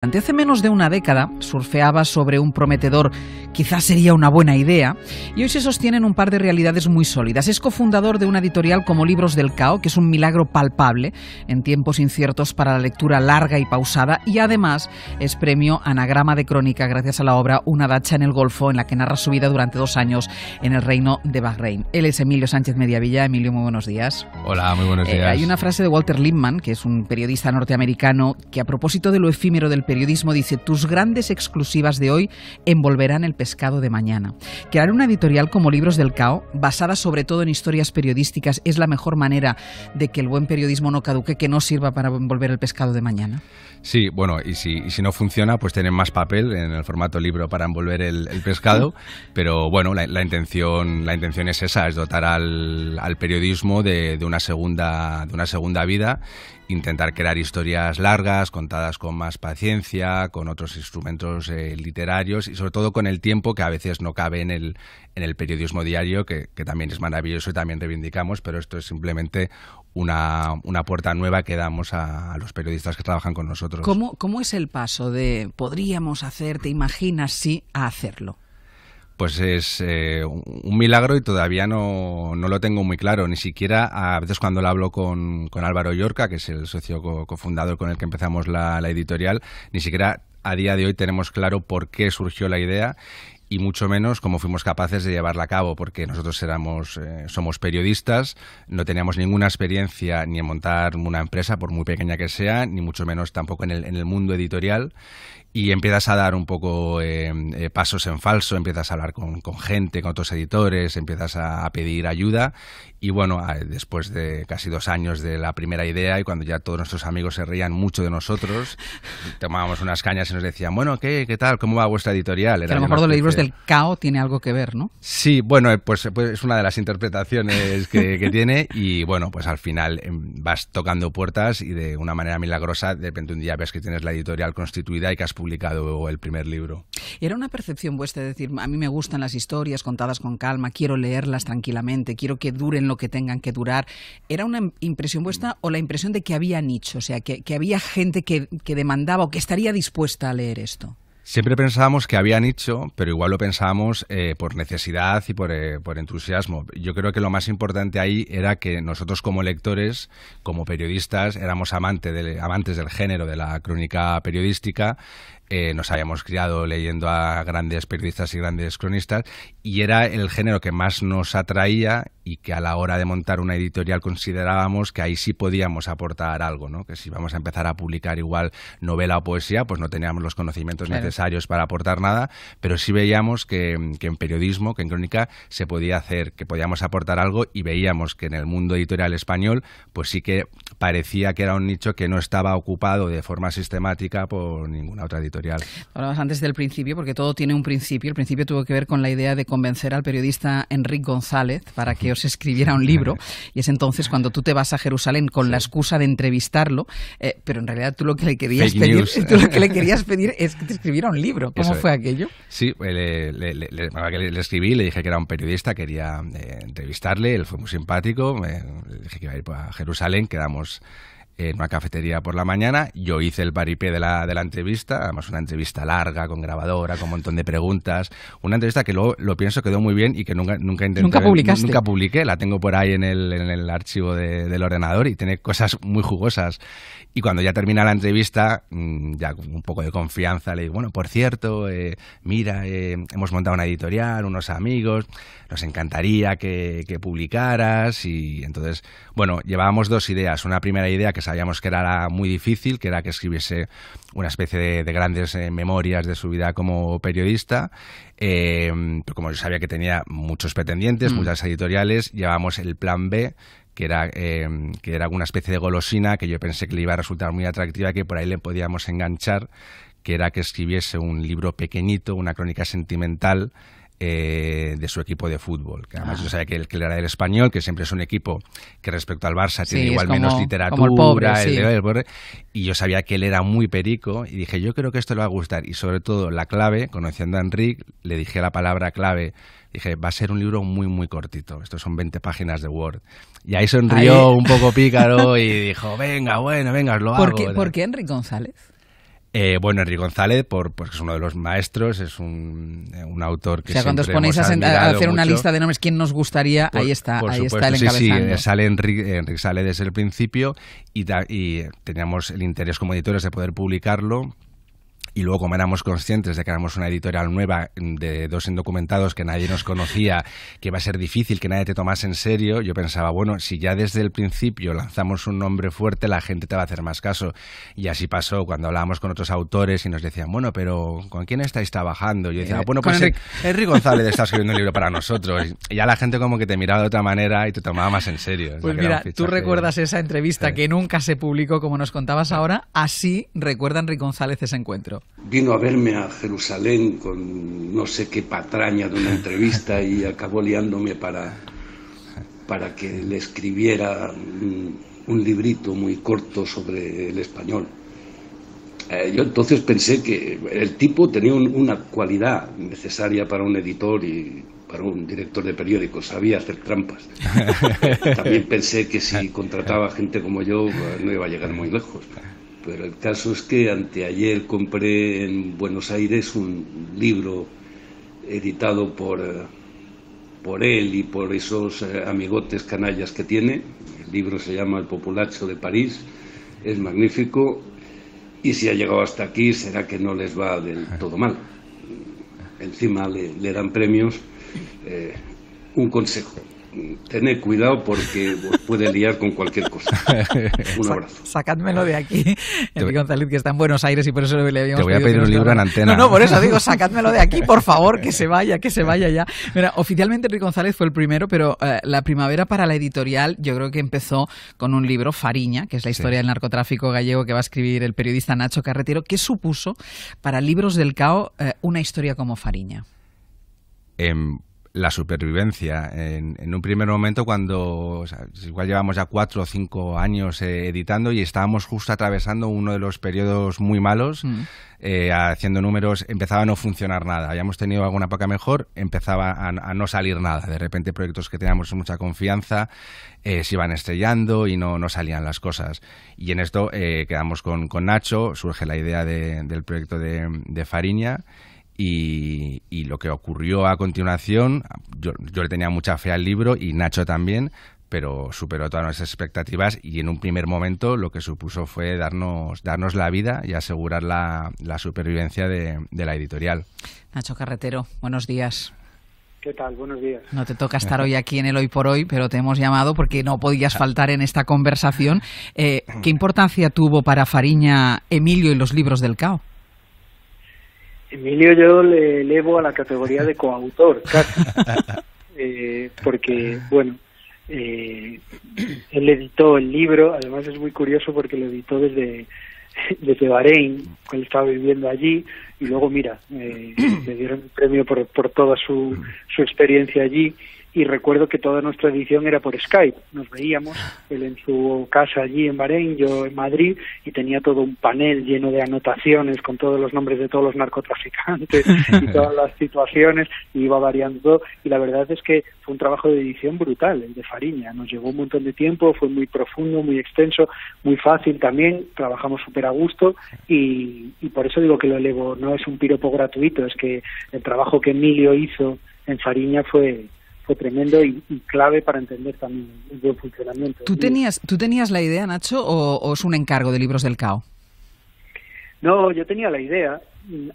Ante hace menos de una década surfeaba sobre un prometedor quizás sería una buena idea y hoy se sostienen un par de realidades muy sólidas. Es cofundador de una editorial como Libros del Cao, que es un milagro palpable en tiempos inciertos para la lectura larga y pausada y además es premio anagrama de crónica gracias a la obra Una dacha en el Golfo en la que narra su vida durante dos años en el reino de Bahrein. Él es Emilio Sánchez Mediavilla. Emilio, muy buenos días. Hola, muy buenos eh, días. hay una frase de Walter que es un periodista norteamericano, que a propósito de lo efímero del periodismo dice, tus grandes exclusivas de hoy envolverán el pescado de mañana. Crear una editorial como Libros del Cao, basada sobre todo en historias periodísticas, es la mejor manera de que el buen periodismo no caduque, que no sirva para envolver el pescado de mañana. Sí, bueno, y si, no funciona, pues tienen más papel en el formato libro para envolver el, pescado, pero bueno, la, intención, la intención es esa, es dotar al, periodismo de, una segunda, de una segunda vida intentar crear historias largas, contadas con más paciencia, con otros instrumentos eh, literarios y sobre todo con el tiempo que a veces no cabe en el, en el periodismo diario, que, también es maravilloso y también reivindicamos, pero esto es simplemente una, puerta nueva que damos a, los periodistas que trabajan con nosotros. ¿Cómo es el paso de podríamos hacer, te imaginas, sí, a hacerlo? pues es eh, un milagro y todavía no, no, lo tengo muy claro. Ni siquiera a veces cuando lo hablo con, Álvaro Yorca, que es el socio cofundador con el que empezamos la editorial, ni siquiera a día de hoy tenemos claro por qué surgió la idea y mucho menos cómo fuimos capaces de llevarla a cabo, porque nosotros éramos, eh, somos periodistas, no teníamos ninguna experiencia ni en montar una empresa, por muy pequeña que sea, ni mucho menos tampoco en el, mundo editorial, y empiezas a dar un poco eh, eh, pasos en falso, empiezas a hablar con, gente, con otros editores, empiezas a, pedir ayuda, y bueno, después de casi dos años de la primera idea y cuando ya todos nuestros amigos se reían mucho de nosotros, tomábamos unas cañas y nos decían, bueno, ¿qué, tal? ¿Cómo va vuestra editorial? El caos tiene algo que ver, ¿no? Sí, bueno, eh, pues, pues, es una de las interpretaciones que, tiene y bueno, pues al final em, vas tocando puertas y de una manera milagrosa de repente un día ves que tienes la editorial constituida y que has publicado el primer libro. Era una percepción vuestra, de decir, a mí me gustan las historias contadas con calma, quiero leerlas tranquilamente, quiero que duren lo que tengan que durar. ¿Era una impresión vuestra o la impresión de que había nicho, o sea, que, había gente que demandaba o que estaría dispuesta a leer esto? Siempre pensábamos que habían hecho, pero igual lo pensábamos eh, por necesidad y por, eh, por, entusiasmo. Yo creo que lo más importante ahí era que nosotros como lectores, como periodistas, éramos amante de, amantes del género de la crónica periodística, eh, nos habíamos criado leyendo a grandes periodistas y grandes cronistas y era el género que más nos atraía y que a la hora de montar una editorial considerábamos que ahí sí podíamos aportar algo, ¿no? Que si vamos a empezar a publicar igual novela o poesía, pues no teníamos los conocimientos necesarios para aportar nada, pero sí veíamos que, en periodismo, que en crónica se podía hacer, que podíamos aportar algo y veíamos que en el mundo editorial español, pues sí que parecía que era un nicho que no estaba ocupado de forma sistemática por ninguna otra editorial. Hablamos antes del principio, porque todo tiene un principio. El principio tuvo que ver con la idea de convencer al periodista Enrique González para que os escribiera un libro. Y es entonces cuando tú te vas a Jerusalén con la excusa de entrevistarlo, eh, pero en realidad tú lo que le querías pedir, tú lo que le querías pedir es que te escribiera un libro. ¿Cómo fue aquello? Sí, pues, le, escribí, le dije que era un periodista, quería eh, entrevistarle, él fue muy simpático, le dije que iba a ir a Jerusalén, quedamos en una cafetería por la mañana. Yo hice el paripé de la, de la entrevista, además una entrevista larga, con grabadora, con un montón de preguntas. Una entrevista que luego lo pienso quedó muy bien y que nunca, nunca intenté. Nunca publicaste. Nunca publiqué, la tengo por ahí en el, en el archivo del ordenador y tiene cosas muy jugosas. Y cuando ya termina la entrevista, mm, ya con un poco de confianza, le digo, bueno, por cierto, eh, mira, eh, hemos montado una editorial, unos amigos, nos encantaría que, que publicaras. Y entonces, bueno, llevábamos dos ideas. Una primera idea que sabíamos que era muy difícil, que era que escribiese una especie de, grandes eh, memorias de su vida como periodista. Eh, pero como yo sabía que tenía muchos pretendientes, mm. muchas editoriales, llevábamos el plan B, que era, eh, que era una especie de golosina que yo pensé que le iba a resultar muy atractiva, que por ahí le podíamos enganchar, que era que escribiese un libro pequeñito, una crónica sentimental eh, de su equipo de fútbol. Que además ah. yo sabía que él era del español, que siempre es un equipo que respecto al Barça tiene igual menos literatura, el pobre, y yo sabía que él era muy perico y dije, yo creo que esto le va a gustar. Y sobre todo la clave, conociendo a Enric, le dije la palabra clave dije, va a ser un libro muy, muy cortito. Estos son 20 páginas de Word. Y ahí sonrió un poco pícaro y dijo, venga, bueno, venga, lo hago. ¿Por qué Enrique González? Eh, bueno, Enrique González, porque pues, es uno de los maestros, es un, eh, autor que... O sea, cuando os ponéis a, hacer una lista de nombres, ¿quién nos gustaría? ahí está, ahí está el Sí, sale Enrique, sale desde el principio y, y teníamos el interés como editores de poder publicarlo y luego como éramos conscientes de que éramos una editorial nueva mm, de dos indocumentados que nadie nos conocía, que iba a ser difícil que nadie te tomase en serio, yo pensaba, bueno, si ya desde el principio lanzamos un nombre fuerte, la gente te va a hacer más caso. Y así pasó cuando hablábamos con otros autores y nos decían, bueno, pero ¿con quién estáis trabajando? Y yo decía, eh, bueno, pues Enrique eh, González está escribiendo un libro para nosotros. Y ya la gente como que te miraba de otra manera y te tomaba más en serio. Pues mira, tú recuerdas esa entrevista que nunca se publicó, como nos contabas ahora, así recuerdan Enrique González ese encuentro vino a verme a Jerusalén con no sé qué patraña de una entrevista y acabó liándome para, para que le escribiera un, librito muy corto sobre el español. Eh, yo entonces pensé que el tipo tenía una cualidad necesaria para un editor y para un director de periódicos, sabía hacer trampas. También pensé que si contrataba gente como yo no iba a llegar muy lejos. Pero el caso es que anteayer compré en Buenos Aires un libro editado por, por él y por esos eh, amigotes canallas que tiene. El libro se llama El Populacho de París. Es magnífico. Y si ha llegado hasta aquí, será que no les va del todo mal. Encima le, dan premios. Eh, un consejo tened cuidado porque puede liar con cualquier cosa. Un abrazo. de aquí. Enrique González, que está en Buenos Aires y por eso le Te voy a pedir un libro en antena. No, no, por eso digo, sacádmelo de aquí, por favor, que se vaya, que se vaya ya. Mira, oficialmente Enrique González fue el primero, pero eh, la primavera para la editorial yo creo que empezó con un libro, Fariña, que es la historia del narcotráfico gallego que va a escribir el periodista Nacho Carretero, que supuso para Libros del Cao eh, una historia como Fariña. Em, la supervivencia. En, un primer momento, cuando igual llevamos ya cuatro o cinco años eh, editando y estábamos justo atravesando uno de los periodos muy malos, mm. eh, haciendo números, empezaba a no funcionar nada. Habíamos tenido alguna poca mejor, empezaba a, no salir nada. De repente, proyectos que teníamos mucha confianza eh, se iban estrellando y no, no salían las cosas. Y en esto quedamos con, Nacho, surge la idea del proyecto de, de Fariña y, lo que ocurrió a continuación, yo, le tenía mucha fe al libro y Nacho también, pero superó todas nuestras expectativas y en un primer momento lo que supuso fue darnos, darnos la vida y asegurar la, supervivencia de, la editorial. Nacho Carretero, buenos días. ¿Qué tal? Buenos días. No te toca estar hoy aquí en el Hoy por Hoy, pero te hemos llamado porque no podías faltar en esta conversación. Eh, ¿Qué importancia tuvo para Fariña, Emilio y los libros del CAO? Emilio yo le elevo a la categoría de coautor, eh, porque, bueno, eh, él editó el libro, además es muy curioso porque lo editó desde, desde Bahrein, él estaba viviendo allí, y luego, mira, eh, le dieron un premio por, por toda su, su experiencia allí, y recuerdo que toda nuestra edición era por Skype. Nos veíamos, él en su casa allí en Bahrein, yo en Madrid, y tenía todo un panel lleno de anotaciones con todos los nombres de todos los narcotraficantes y todas las situaciones, y iba variando todo. Y la verdad es que fue un trabajo de edición brutal, el de Fariña. Nos llevó un montón de tiempo, fue muy profundo, muy extenso, muy fácil también, trabajamos súper a gusto, y, y por eso digo que lo elevo, no es un piropo gratuito, es que el trabajo que Emilio hizo en Fariña fue tremendo y, clave para entender también el buen funcionamiento. ¿Tú tenías, ¿tú tenías la idea, Nacho, o, es un encargo de Libros del CAO? No, yo tenía la idea,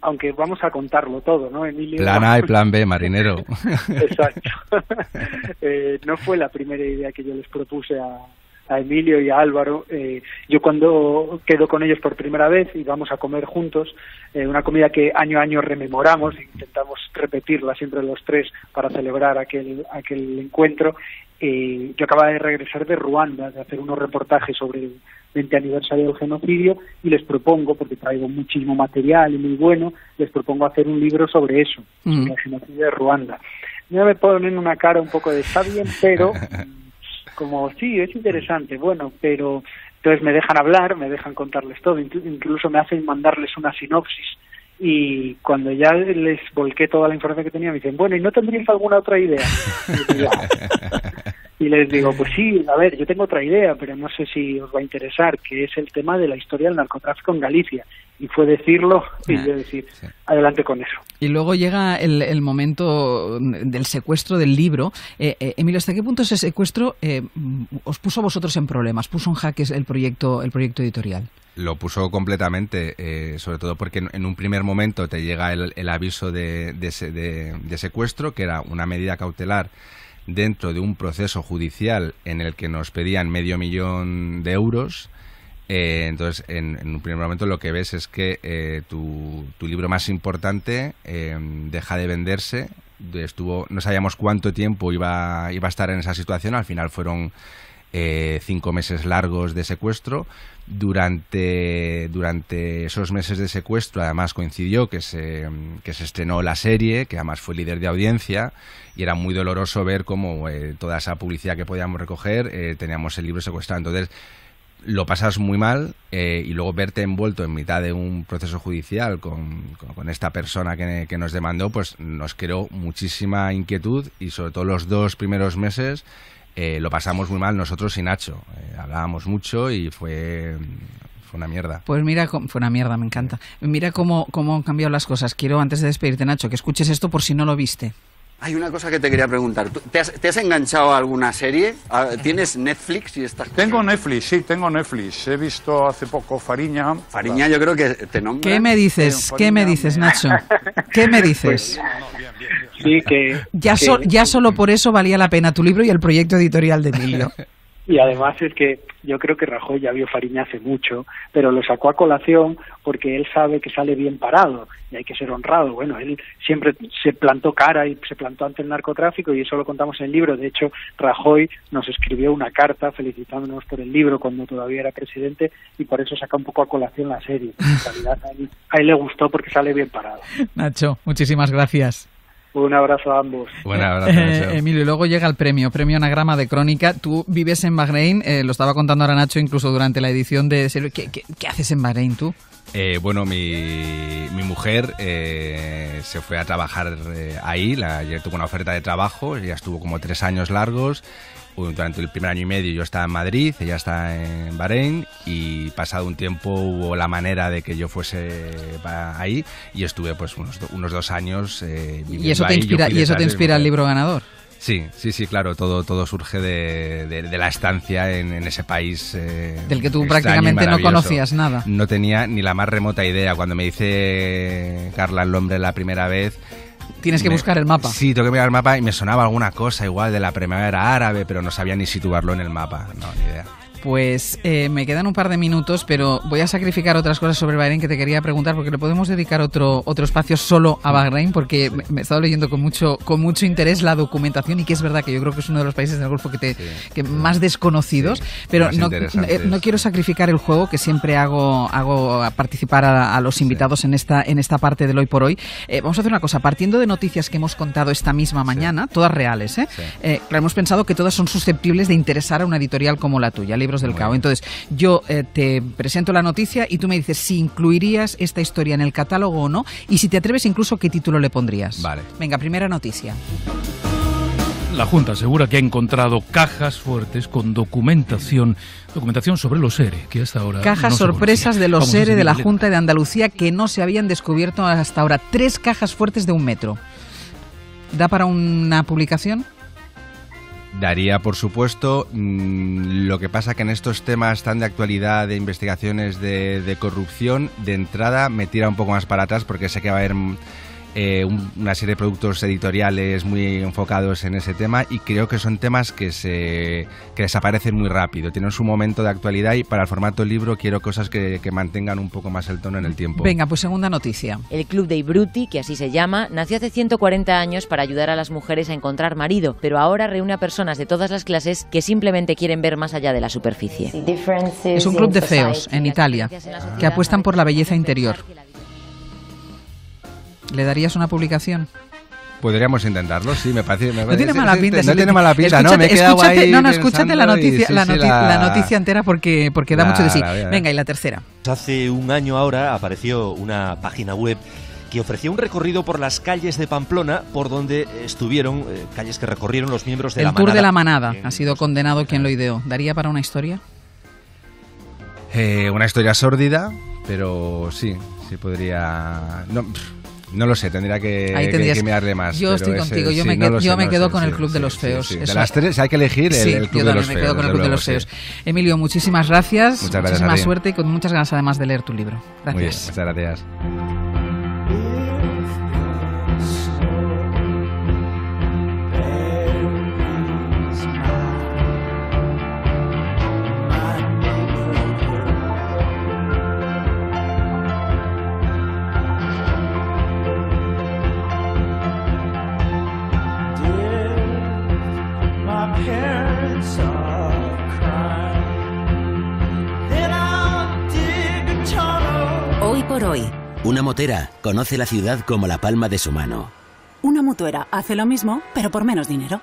aunque vamos a contarlo todo, ¿no, Emilio? Plan A y plan B, marinero. Exacto. Eh, no fue la primera idea que yo les propuse a, a Emilio y a Álvaro. Eh, yo cuando quedo con ellos por primera vez y vamos a comer juntos, eh, una comida que año a año rememoramos, intentamos repetirla siempre los tres para celebrar aquel, encuentro. Eh, yo acababa de regresar de Ruanda, de hacer unos reportajes sobre el 20 aniversario del genocidio y les propongo, porque traigo muchísimo material y muy bueno, les propongo hacer un libro sobre eso, sobre el genocidio de Ruanda. Ya me ponen una cara un poco de está bien, pero como sí, es interesante, bueno, pero entonces me dejan hablar, me dejan contarles todo, incluso me hacen mandarles una sinopsis y cuando ya les volqué toda la información que tenía me dicen, bueno, ¿y no tendrías alguna otra idea? Ah". y les digo, pues sí, a ver, yo tengo otra idea, pero no sé si os va a interesar, que es el tema de la historia del narcotráfico en Galicia. Y fue decirlo y ah, yo decir, adelante con eso. Y luego llega el, momento del secuestro del libro. Eh, eh, Emilio, ¿hasta qué punto ese secuestro eh, os puso a vosotros en problemas? ¿Puso en jaque el proyecto, el proyecto editorial? Lo puso completamente, sobre todo porque en, un primer momento te llega el, aviso de, de, de, secuestro, que era una medida cautelar dentro de un proceso judicial en el que nos pedían medio millón de euros. Eh, entonces, en, un primer momento lo que ves es que eh, tu, libro más importante eh, deja de venderse. Estuvo, no sabíamos cuánto tiempo iba, iba a estar en esa situación, al final fueron eh, cinco meses largos de secuestro. Durante, durante esos meses de secuestro, además coincidió que se, que se estrenó la serie, que además fue líder de audiencia, y era muy doloroso ver cómo eh, toda esa publicidad que podíamos recoger eh, teníamos el libro secuestrado. Entonces, lo pasas muy mal y luego verte envuelto en mitad de un proceso judicial con, con, esta persona que, que, nos demandó, pues nos creó muchísima inquietud y sobre todo los dos primeros meses eh, lo pasamos muy mal nosotros y Nacho. Eh, hablábamos mucho y fue una mierda. Pues mira, fue una mierda, me encanta. Mira cómo, cómo han cambiado las cosas. Quiero, antes de despedirte, Nacho, que escuches esto por si no lo viste. Hay una cosa que te quería preguntar. ¿Te has, enganchado a alguna serie? Ah, ¿Tienes Netflix y estás... Tengo Netflix, sí, tengo Netflix. He visto hace poco Fariña. Fariña yo creo que te nombra. ¿Qué me dices? ¿Qué me dices, Nacho? ¿Qué me dices? Sí, que... Ya, ya solo por eso valía la pena tu libro y el proyecto editorial de Emilio. Y además es que yo creo que Rajoy ya vio Fariña hace mucho, pero lo sacó a colación porque él sabe que sale bien parado y hay que ser honrado. Bueno, él siempre se plantó cara y se plantó ante el narcotráfico y eso lo contamos en el libro. De hecho, Rajoy nos escribió una carta felicitándonos por el libro cuando todavía era presidente y por eso saca un poco a colación la serie. En realidad a él le gustó porque sale bien parado. Nacho, muchísimas gracias. Un abrazo a ambos. Un eh, abrazo. Eh, Emilio, y luego llega el premio, premio anagrama de crónica. Tú vives en Bahrein, eh, lo estaba contando ahora Nacho, incluso durante la edición de... ¿Qué, haces en Bahrein tú? bueno, mi, mi mujer se fue a trabajar ahí, Ayer tuvo una oferta de trabajo, ya estuvo como tres años largos durante el primer año y medio yo estaba en Madrid, ella está en Bahrein y pasado un tiempo hubo la manera de que yo fuese ahí y estuve pues unos, dos años eh, viviendo ¿Y eso te inspira, ¿y eso te inspira el libro ganador? Sí, sí, sí, claro, todo, todo surge de, la estancia en, ese país. Eh, Del que tú prácticamente no conocías nada. No tenía ni la más remota idea. Cuando me dice Carla el nombre la primera vez, Tienes que buscar el mapa. Sí, tengo que mirar el mapa y me sonaba alguna cosa igual de la primavera árabe, pero no sabía ni situarlo en el mapa. No, ni idea pues eh, me quedan un par de minutos, pero voy a sacrificar otras cosas sobre Bahrein que te quería preguntar, porque le podemos dedicar otro, otro espacio solo a Bahrein, porque me, he estado leyendo con mucho, con mucho interés la documentación y que es verdad que yo creo que es uno de los países del Golfo que te más desconocidos, pero eh, no, quiero sacrificar el juego que siempre hago, hago a participar a, los invitados en, esta, en esta parte del hoy por hoy. Eh, vamos a hacer una cosa, partiendo de noticias que hemos contado esta misma mañana, todas reales, ¿eh? hemos pensado que todas son susceptibles de interesar a una editorial como la tuya, Libro del cabo Entonces, yo eh, te presento la noticia y tú me dices si incluirías esta historia en el catálogo o no, y si te atreves incluso qué título le pondrías. Vale. Venga, primera noticia. La Junta asegura que ha encontrado cajas fuertes con documentación, documentación sobre los ERE, e, que hasta ahora. Cajas sorpresas de los e e de la Junta de Andalucía que no se habían descubierto hasta ahora. Tres cajas fuertes de un metro. ¿Da para una publicación? Daría, por supuesto, mm, lo que pasa que en estos temas tan de actualidad, de investigaciones de, de corrupción, de entrada me tira un poco más para atrás porque sé que va a haber eh, una serie de productos editoriales muy enfocados en ese tema y creo que son temas que, se, desaparecen muy rápido, tienen su momento de actualidad y para el formato del libro quiero cosas que, que mantengan un poco más el tono en el tiempo. Venga, pues segunda noticia. El Club de Ibruti, que así se llama, nació hace 140 años para ayudar a las mujeres a encontrar marido, pero ahora reúne a personas de todas las clases que simplemente quieren ver más allá de la superficie. Es un club de feos en Italia que apuestan por la belleza interior ¿Le darías una publicación? Podríamos intentarlo, sí, me parece. no tiene mala pinta. No, tiene mala pinta, ¿no? Me he escúchate, no, no, escúchate la noticia, entera porque, porque da mucho de sí. Venga, y la tercera. Hace un año ahora apareció una página web que ofrecía un recorrido por las calles de Pamplona, por donde estuvieron, eh, calles que recorrieron los miembros de la Manada. El Tour de la Manada ha sido condenado quien lo ideó. ¿Daría para una historia? Eh, una historia sórdida, pero sí, sí podría... No, no lo sé, tendría que, Ahí que, más. Yo estoy contigo, yo, me, quedo, con el Club de los Feos. De las tres hay que elegir el, Club de los Feos. me quedo con el Club de los Feos. Emilio, muchísimas gracias. Muchas gracias muchísima suerte y con muchas ganas además de leer tu libro. Gracias. muchas gracias. por hoy. Una motera conoce la ciudad como la palma de su mano. Una mutuera hace lo mismo, pero por menos dinero.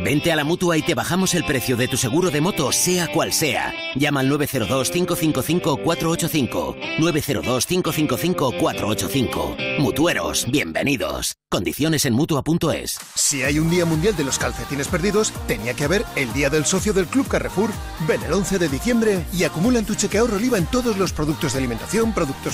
Vente a la mutua y te bajamos el precio de tu seguro de moto, sea cual sea. Llama al 902-555-485. 902-555-485. Mutueros, bienvenidos. Condiciones en mutua.es. Si hay un Día Mundial de los Calcetines Perdidos, tenía que haber el Día del Socio del Club Carrefour. Ven el 11 de diciembre y acumula en tu cheque ahorro en todos los productos de alimentación, productos